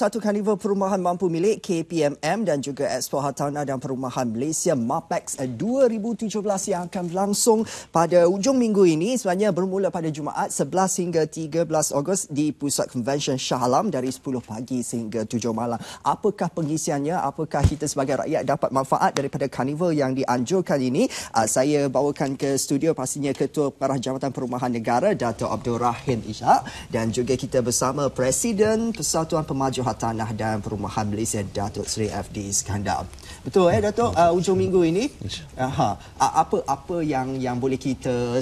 Satu Kanival Perumahan Mampu Milik KPMM dan juga Expo Hartanah dan Perumahan Malaysia MAPEX 2017 yang akan berlangsung pada ujung minggu ini sebenarnya bermula pada Jumaat 11 hingga 13 Ogos di Pusat Convention Shah Alam dari 10 pagi sehingga 7 malam. Apakah pengisiannya? Apakah kita sebagai rakyat dapat manfaat daripada Kanival yang dianjurkan ini? Ah, saya bawakan ke studio pastinya Ketua Pengarah Jabatan Perumahan Negara Dato' Abdul Rahim Ishak dan juga kita bersama Presiden Persatuan Pemaju hak tanah dan perumahan Malaysia Datuk Seri FD Iskandar. Betul eh Datuk uh, ah, ujung minggu ini ha uh, apa apa yang yang boleh kita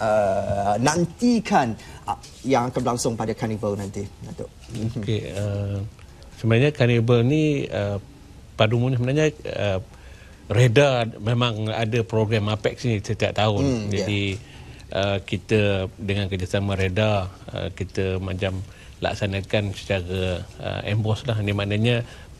uh, nantikan uh, yang akan berlangsung pada karnival nanti Datuk. Okey uh, sebenarnya karnival ni uh, pada umumnya sebenarnya uh, Reda memang ada program APEX ini setiap tahun. Mm, Jadi yeah. uh, kita dengan kerjasama Reda uh, kita macam laksanakan secara uh, emboss lah ini maknanya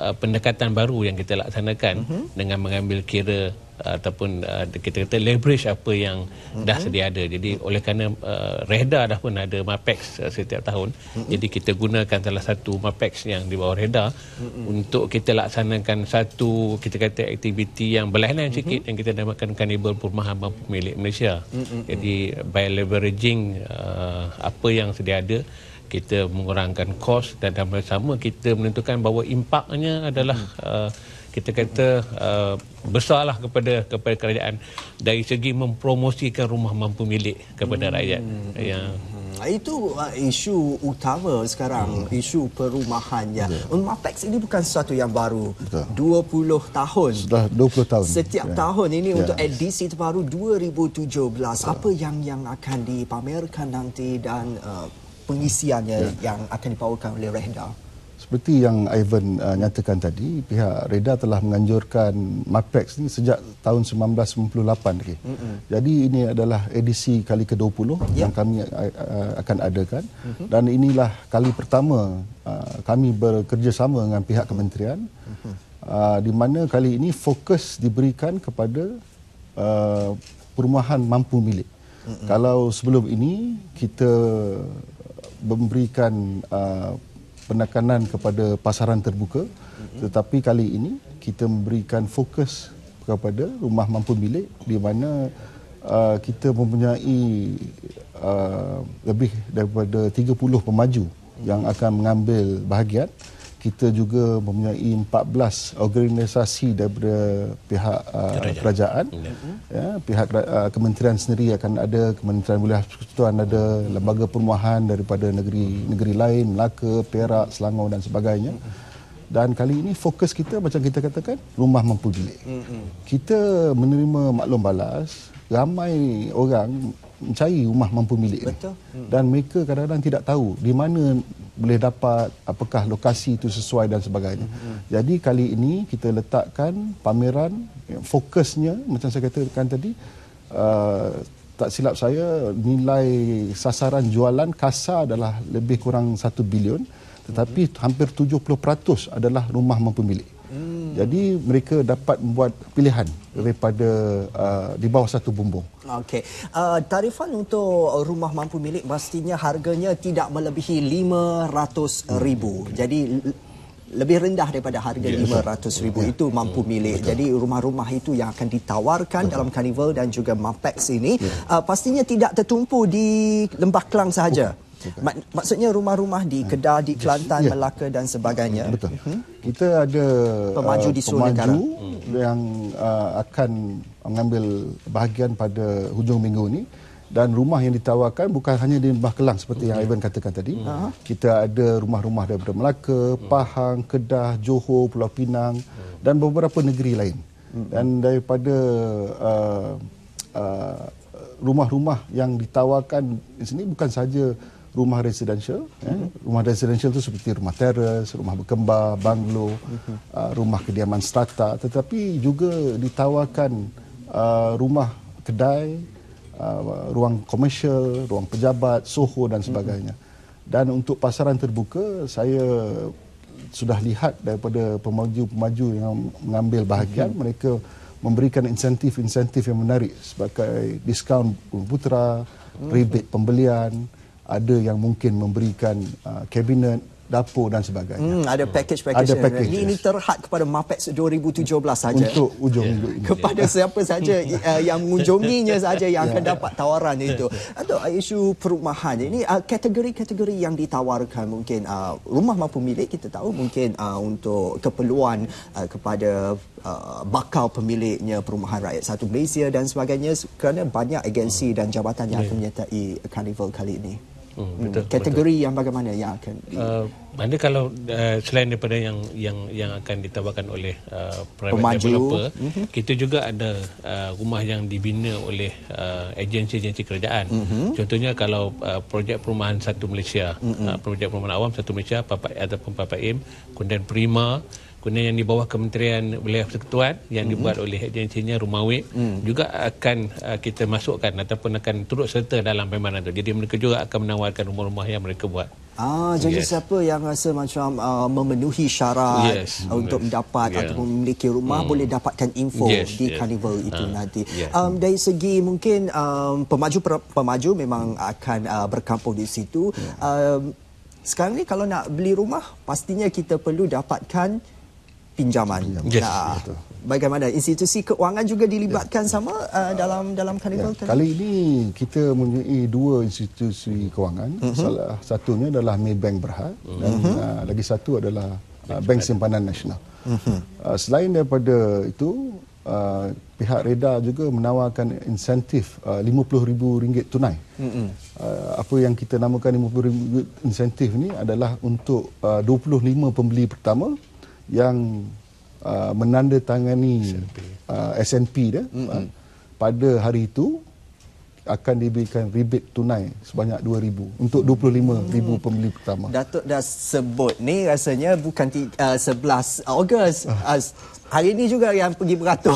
uh, pendekatan baru yang kita laksanakan uh-huh. dengan mengambil kira uh, ataupun uh, kita kata leverage apa yang uh-huh. dah sedia ada jadi oleh kerana uh, reda dah pun ada mapex uh, setiap tahun uh-huh. jadi kita gunakan salah satu mapex yang di bawah reda uh-huh. untuk kita laksanakan satu kita kata aktiviti yang berlainan uh-huh. sikit yang kita namakan carnival perumahan pemilik Malaysia uh-huh. jadi by leveraging uh, apa yang sedia ada kita mengurangkan kos dan dalam sama kita menentukan bahawa impaknya adalah uh, kita kata uh, besarlah kepada kepada kerajaan dari segi mempromosikan rumah mampu milik kepada hmm. rakyat hmm. yang hmm. itu uh, isu utama sekarang hmm. isu perumahan ya. Unmapex ini bukan sesuatu yang baru. Betul. 20 tahun. Sudah 20 tahun. Setiap yeah. tahun ini yeah. untuk edisi terbaru 2017. Betul. Apa yang yang akan dipamerkan nanti dan uh, pengisiannya ya. yang akan dipawarkan oleh Rehda? Seperti yang Ivan uh, nyatakan tadi, pihak Reda telah menganjurkan MAPEX ini sejak tahun 1998. Okay. Mm-hmm. Jadi ini adalah edisi kali ke-20 yeah. yang kami uh, uh, akan adakan. Mm-hmm. Dan inilah kali pertama uh, kami bekerjasama dengan pihak kementerian mm-hmm. uh, di mana kali ini fokus diberikan kepada uh, perumahan mampu milik. Mm-hmm. Kalau sebelum ini kita memberikan uh, penekanan kepada pasaran terbuka mm-hmm. tetapi kali ini kita memberikan fokus kepada rumah mampu milik di mana uh, kita mempunyai uh, lebih daripada 30 pemaju yang mm-hmm. akan mengambil bahagian kita juga mempunyai 14 organisasi daripada pihak uh, kerajaan ya, ya pihak uh, kementerian sendiri akan ada kementerian wilayah persekutuan ada lembaga permohonan daripada negeri negeri lain Melaka, Perak, Selangor dan sebagainya dan kali ini fokus kita macam kita katakan rumah mampu bilik hmm. kita menerima maklum balas ramai orang mencari rumah mampu milik Betul. ni. Hmm. Dan mereka kadang-kadang tidak tahu di mana boleh dapat apakah lokasi itu sesuai dan sebagainya. Hmm. hmm. Jadi kali ini kita letakkan pameran ya, fokusnya macam saya katakan tadi uh, tak silap saya nilai sasaran jualan kasar adalah lebih kurang 1 bilion tetapi hmm. hampir 70% adalah rumah mampu milik. Hmm. Jadi mereka dapat membuat pilihan hmm. daripada uh, di bawah satu bumbung. Okey. Uh, tarifan untuk rumah mampu milik pastinya harganya tidak melebihi 500 ribu. Hmm. Jadi lebih rendah daripada harga RM500,000 yes. yeah. itu mampu milik. Betul. Jadi rumah-rumah itu yang akan ditawarkan Betul. dalam Carnival dan juga Mapex ini yeah. uh, pastinya tidak tertumpu di Lembah Kelang sahaja. Oh. Mak, maksudnya rumah-rumah di Kedah, di Kelantan, yes. Ya. Melaka dan sebagainya. Betul. Hmm? Kita ada pemaju uh, di seluruh pemaju hmm. yang uh, akan mengambil bahagian pada hujung minggu ini dan rumah yang ditawarkan bukan hanya di Lembah Kelang seperti yang Ivan katakan tadi. Hmm. Kita ada rumah-rumah daripada Melaka, hmm. Pahang, Kedah, Johor, Pulau Pinang hmm. dan beberapa negeri lain. Dan daripada uh, uh, rumah-rumah yang ditawarkan di sini bukan saja rumah residential. Mm-hmm. Eh. Rumah residential itu seperti rumah teras, rumah berkembar, banglo, mm-hmm. uh, rumah kediaman strata. Tetapi juga ditawarkan uh, rumah kedai, uh, ruang komersial, ruang pejabat, soho dan sebagainya. Mm-hmm. Dan untuk pasaran terbuka, saya sudah lihat daripada pemaju-pemaju yang mengambil bahagian, mm-hmm. mereka memberikan insentif-insentif yang menarik sebagai diskaun putra, mhm. rebate pembelian, mm-hmm ada yang mungkin memberikan uh, kabinet dapur dan sebagainya. Hmm, ada package-package. Ada package. Ini terhad kepada MAPEX 2017 saja. Untuk ujung yeah. Kepada yeah. siapa saja uh, yang mengunjunginya saja yang yeah. akan dapat tawaran itu. Atau uh, isu perumahan. Ini uh, kategori-kategori yang ditawarkan mungkin uh, rumah mampu milik kita tahu mungkin uh, untuk keperluan uh, kepada Uh, bakal pemiliknya perumahan rakyat satu Malaysia dan sebagainya kerana banyak agensi dan jabatan yang akan menyertai karnival kali ini. Hmm, hmm, betul, kategori betul. yang bagaimana yang akan uh, mana kalau uh, selain daripada yang yang yang akan ditawarkan oleh uh, private Pemaju. developer mm-hmm. kita juga ada uh, rumah yang dibina oleh uh, agensi-agensi kerajaan mm-hmm. contohnya kalau uh, projek perumahan satu Malaysia mm-hmm. uh, projek perumahan awam satu Malaysia Papa ataupun Papa Im kemudian Prima kemudian yang di bawah Kementerian Wilayah Persekutuan yang mm-hmm. dibuat oleh agensinya Rumawik mm. juga akan uh, kita masukkan ataupun akan turut serta dalam pembinaan itu. Jadi mereka juga akan menawarkan rumah-rumah yang mereka buat. Ah, jadi yes. siapa yang rasa macam uh, memenuhi syarat yes. uh, untuk mendapat yeah. ataupun memiliki rumah mm. boleh dapatkan info yes. di Carnival ah, yes. itu uh. nanti. Yeah. Um, dari segi mungkin um, pemaju-pemaju memang akan uh, berkampung di situ. Yeah. Hmm. Um, sekarang ni kalau nak beli rumah pastinya kita perlu dapatkan pinjaman. Yes, nah, bagaimana institusi keuangan juga dilibatkan yes. Ya. sama uh, dalam dalam karnival ya. kali ini kita mempunyai dua institusi keuangan. Uh-huh. Mhm. Salah satunya adalah Maybank Berhad uh-huh. dan mhm. uh, lagi satu adalah uh, Bank Simpanan Nasional. Uh-huh. Uh, selain daripada itu Uh, pihak Reda juga menawarkan insentif uh, RM50,000 uh, tunai. Uh, apa yang kita namakan RM50,000 insentif ini adalah untuk uh, 25 pembeli pertama yang uh, menandatangani uh, dia mm-hmm. uh, pada hari itu akan diberikan rebate tunai sebanyak 2000 untuk 25000 hmm. pembeli pertama. Datuk dah sebut ni rasanya bukan t- uh, 11 Ogos. Uh. Uh, hari ini juga yang pergi beratur.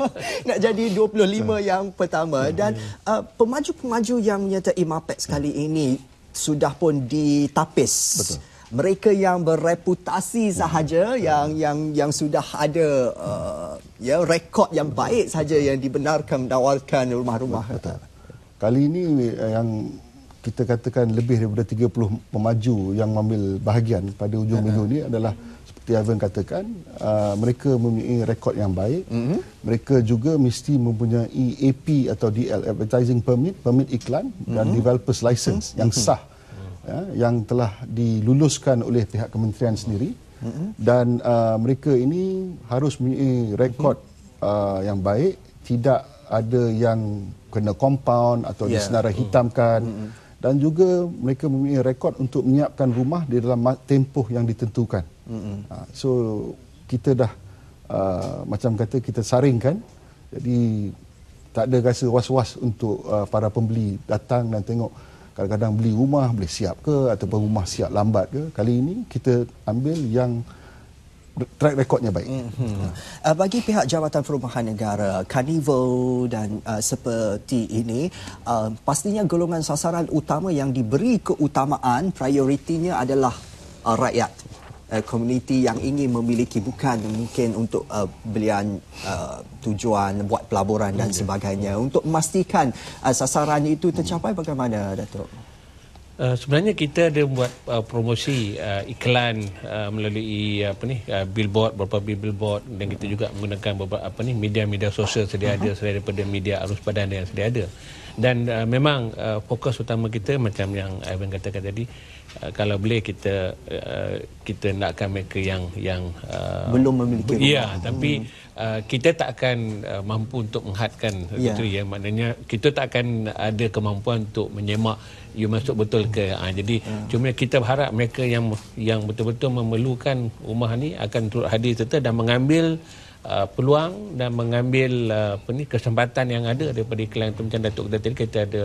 Nak jadi 25 uh. Ah. yang pertama uh. dan ya. uh, pemaju-pemaju yang menyertai MAPEX uh. ini sudah pun ditapis. Betul mereka yang bereputasi sahaja hmm. yang yang yang sudah ada uh, ya rekod yang baik saja yang dibenarkan menawarkan rumah-rumah. Kali ini eh, yang kita katakan lebih daripada 30 pemaju yang mengambil bahagian pada hujung minggu ini adalah seperti Ivan katakan, uh, mereka mempunyai rekod yang baik. Mm-hmm. Mereka juga mesti mempunyai EAP atau DL, Advertising Permit, Permit Iklan mm-hmm. dan mhm. Developer's License mm-hmm. yang mhm. sah ya, yang telah diluluskan oleh pihak kementerian sendiri mm-hmm. dan uh, mereka ini harus mempunyai rekod mm-hmm. uh, yang baik tidak ada yang kena compound atau yeah. disenarai hmm. hitamkan mm-hmm. dan juga mereka mempunyai rekod untuk menyiapkan rumah di dalam tempoh yang ditentukan mm-hmm. so kita dah uh, macam kata kita saringkan jadi tak ada rasa was-was untuk uh, para pembeli datang dan tengok kadang-kadang beli rumah boleh siap ke ataupun rumah siap lambat ke kali ini kita ambil yang track recordnya baik. Mm-hmm. Uh, bagi pihak Jabatan Perumahan Negara, Carnival dan uh, seperti ini, uh, pastinya golongan sasaran utama yang diberi keutamaan prioritinya adalah uh, rakyat komuniti uh, yang ingin memiliki bukan mungkin untuk uh, belian uh, tujuan buat pelaburan dan hmm. sebagainya untuk memastikan uh, sasaran itu tercapai bagaimana Datuk? Uh, sebenarnya kita ada buat uh, promosi uh, iklan uh, melalui apa ni uh, billboard beberapa billboard dan kita juga menggunakan beberapa apa ni media-media sosial sedia uh-huh. ada selain daripada media arus padan yang sedia ada dan uh, memang uh, fokus utama kita macam yang Ivan katakan tadi uh, kalau boleh kita uh, kita nakkan mereka yang yang uh, belum memiliki ya, rumah. Ya, tapi hmm. uh, kita tak akan uh, mampu untuk menghadkan yeah. Ya. itu ya. Maknanya kita tak akan ada kemampuan untuk menyemak you masuk betul ke. Hmm. Ha, jadi hmm. cuma kita berharap mereka yang yang betul-betul memerlukan rumah ni akan turut hadir serta dan mengambil Uh, peluang dan mengambil uh, apa ni kesempatan yang ada daripada iklan itu macam Datuk kita tadi kita ada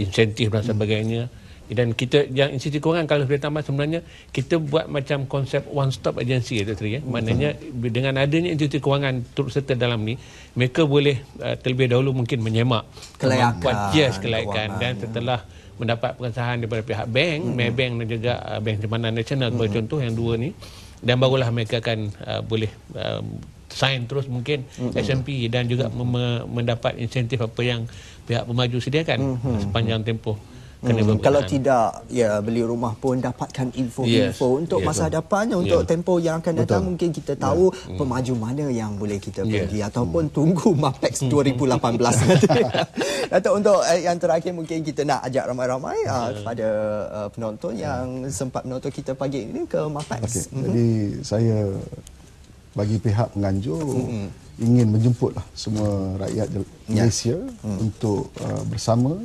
insentif dan sebagainya dan kita yang institusi kewangan kalau boleh tambah sebenarnya kita buat macam konsep one stop agency ya tadi. ya maknanya dengan adanya institusi kewangan turut serta dalam ni mereka boleh uh, terlebih dahulu mungkin menyemak kelayakan yes, kelayakan dan ya. setelah mendapat pengesahan daripada pihak bank, hmm. Maybank dan juga uh, Bank Jemaah Nasional sebagai hmm. contoh yang dua ni dan barulah mereka akan uh, boleh uh, sign terus mungkin mm-hmm. SMP dan juga mm-hmm. mendapat insentif apa yang pihak pemaju sediakan mm-hmm. sepanjang mm-hmm. tempoh Hmm, kalau tidak ya beli rumah pun dapatkan info-info yes, untuk yes, masa hadapannya untuk ya. tempo yang akan datang Betul. mungkin kita ya. tahu yeah. Mm. pemaju mana yang boleh kita pergi mm. ataupun hmm. tunggu MAPEX 2018 mm. Atau untuk eh, yang terakhir mungkin kita nak ajak ramai-ramai yeah. uh, ya. kepada uh, penonton yeah. yang sempat menonton kita pagi ini ke MAPEX okay. mm-hmm. jadi saya bagi pihak penganjur mm-hmm. ingin menjemput semua rakyat ya. Malaysia yeah. mm. untuk uh, bersama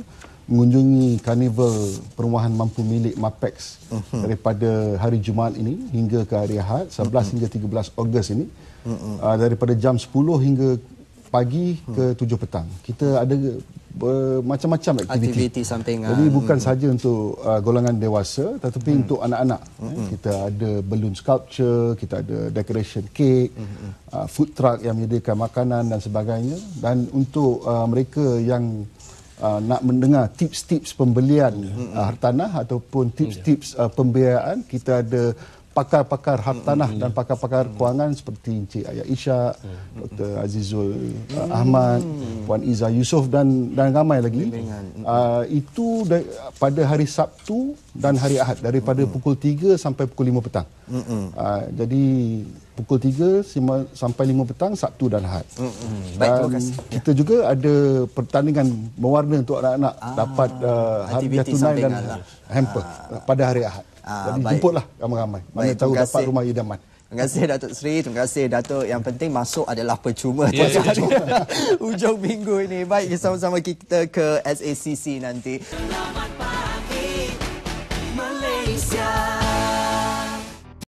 mengunjungi karnival perumahan mampu milik MAPEX mm-hmm. daripada hari Jumaat ini hingga ke hari Ahad 11 mm-hmm. hingga 13 Ogos ini mm-hmm. uh, daripada jam 10 hingga pagi hmm. ke tujuh petang. Kita ada eh, macam-macam aktiviti. aktiviti sampingan. Jadi bukan hmm. saja untuk uh, golongan dewasa tetapi hmm. untuk anak-anak. Eh, hmm. Kita ada balloon sculpture, kita ada decoration cake, hmm. uh, food truck yang menyediakan makanan dan sebagainya dan untuk uh, mereka yang uh, nak mendengar tips-tips pembelian hmm. uh, hartanah ataupun tips-tips uh, pembiayaan, kita ada pakar-pakar hartanah dan pakar-pakar kewangan seperti Encik Ayah Isha, Dr. Azizul uh, Ahmad, Puan Iza Yusof dan dan ramai lagi. Uh, itu pada hari Sabtu dan hari Ahad daripada pukul 3 sampai pukul 5 petang. Uh, jadi pukul 3 sampai 5 petang Sabtu dan Ahad. Hmm, hmm. Baik, Dan kita ya. juga ada pertandingan berwarna untuk anak-anak ah, dapat uh, hadiah tunai dan Allah. hamper ah, pada hari Ahad. Ah, Jadi baik. jemputlah ramai-ramai. Mana baik, tahu dapat rumah idaman. Terima kasih Datuk Seri, terima kasih Datuk. Yang penting masuk adalah percuma. Yeah, yeah, ya, yeah. Ujung minggu ini. Baik, sama-sama kita ke SACC nanti. Selamat